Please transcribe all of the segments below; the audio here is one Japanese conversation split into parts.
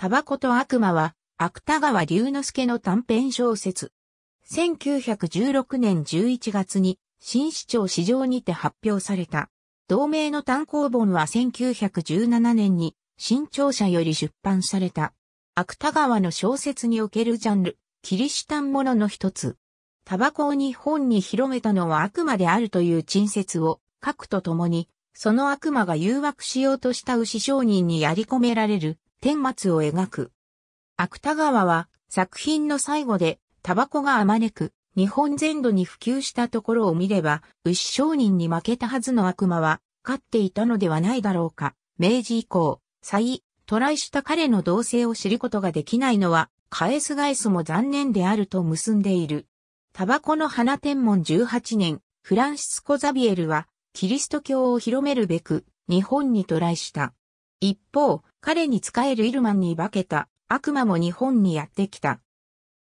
タバコと悪魔は、芥川龍之介の短編小説。1916年11月に、新市長市場にて発表された。同名の単行本は1917年に、新潮社より出版された。芥川の小説におけるジャンル、キリシタンものの一つ。タバコを日本に広めたのは悪魔であるという陳説を書くとともに、その悪魔が誘惑しようとした牛商人にやり込められる天末を描く。芥川は作品の最後でタバコがあまねく日本全土に普及したところを見れば牛商人に負けたはずの悪魔は勝っていたのではないだろうか。明治以降、再、トライした彼の動静を知ることができないのは返す返すも残念であると結んでいる。タバコの花天文18年、フランシスコ・ザビエルは、キリスト教を広めるべく、日本にトライした。一方、彼に仕えるイルマンに化けた悪魔も日本にやってきた。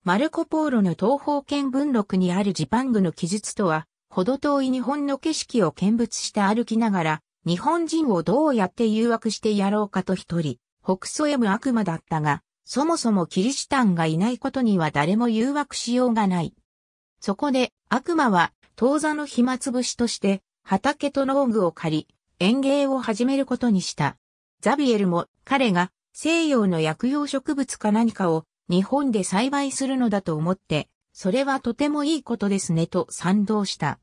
マルコ・ポーロの東方見聞録にあるジパングの記述とは、ほど遠い日本の景色を見物して歩きながら、日本人をどうやって誘惑してやろうかと一人、北曽へむ悪魔だったが、そもそもキリシタンがいないことには誰も誘惑しようがない。そこで悪魔は当座の暇つぶしとして畑と農具を借り園芸を始めることにした。ザビエルも彼が西洋の薬用植物か何かを日本で栽培するのだと思って、それはとてもいいことですねと賛同した。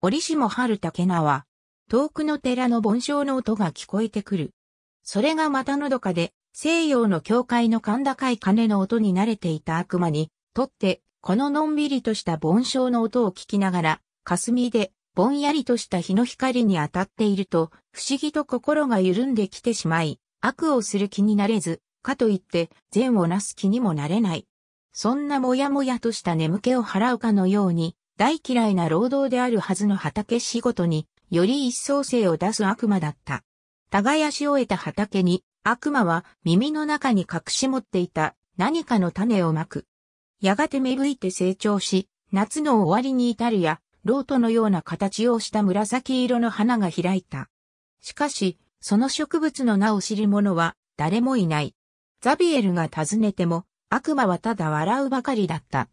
折しも春竹菜は、遠くの寺の盆鐘の音が聞こえてくる。それがまたのどかで、西洋の教会の甲高い鐘の音に慣れていた悪魔に、とって、こののんびりとした盆鐘の音を聞きながら、霞でぼんやりとした日の光に当たっていると、不思議と心が緩んできてしまい、悪をする気になれず、かといって善をなす気にもなれない。そんなもやもやとした眠気を払うかのように、大嫌いな労働であるはずの畑仕事に、より一層性を出す悪魔だった。耕し終えた畑に、悪魔は耳の中に隠し持っていた何かの種をまく。やがて芽吹いて成長し、夏の終わりに至るや、ロートのような形をした紫色の花が開いた。しかし、その植物の名を知る者は誰もいない。ザビエルが尋ねても、悪魔はただ笑うばかりだった。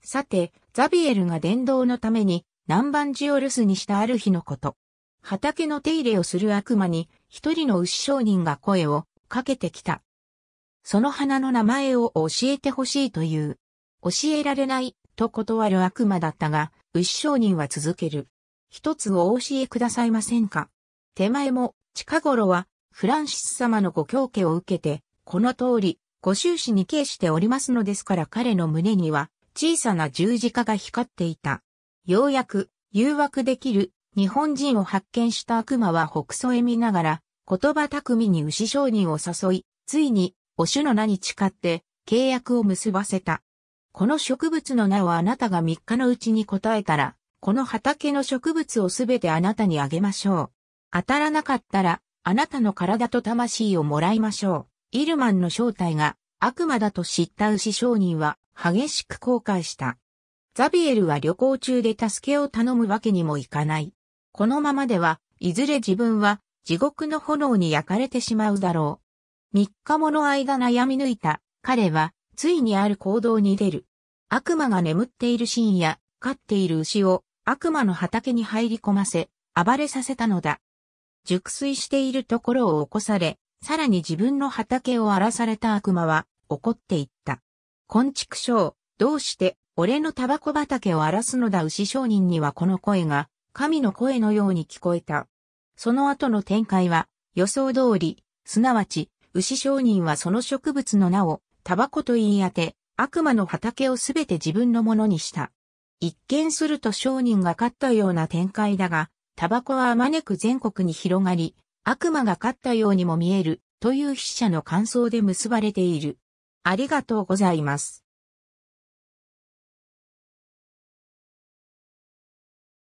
さて、ザビエルが伝道のために南蛮ジを留守にしたある日のこと。畑の手入れをする悪魔に一人の牛商人が声をかけてきた。その花の名前を教えてほしいという。教えられないと断る悪魔だったが、牛商人は続ける。一つをお教えくださいませんか。手前も、近頃は、フランシス様のご教家を受けて、この通り、ご終始に敬しておりますのですから彼の胸には、小さな十字架が光っていた。ようやく、誘惑できる、日本人を発見した悪魔は北曽へ見ながら、言葉巧みに牛商人を誘い、ついに、お主の名に誓って、契約を結ばせた。この植物の名をあなたが3日のうちに答えたら、この畑の植物をすべてあなたにあげましょう。当たらなかったら、あなたの体と魂をもらいましょう。イルマンの正体が悪魔だと知った牛商人は激しく後悔した。ザビエルは旅行中で助けを頼むわけにもいかない。このままでは、いずれ自分は地獄の炎に焼かれてしまうだろう。三日もの間悩み抜いた彼はついにある行動に出る。悪魔が眠っている深夜、飼っている牛を悪魔の畑に入り込ませ、暴れさせたのだ。熟睡しているところを起こされ、さらに自分の畑を荒らされた悪魔は怒っていった。昆畜商、どうして俺のタバコ畑を荒らすのだ牛商人にはこの声が神の声のように聞こえた。その後の展開は予想通り、すなわち牛商人はその植物の名をタバコと言い当て、悪魔の畑をすべて自分のものにした。一見すると商人が勝ったような展開だが、タバコはあまねく全国に広がり、悪魔が勝ったようにも見えるという筆者の感想で結ばれている。ありがとうございます。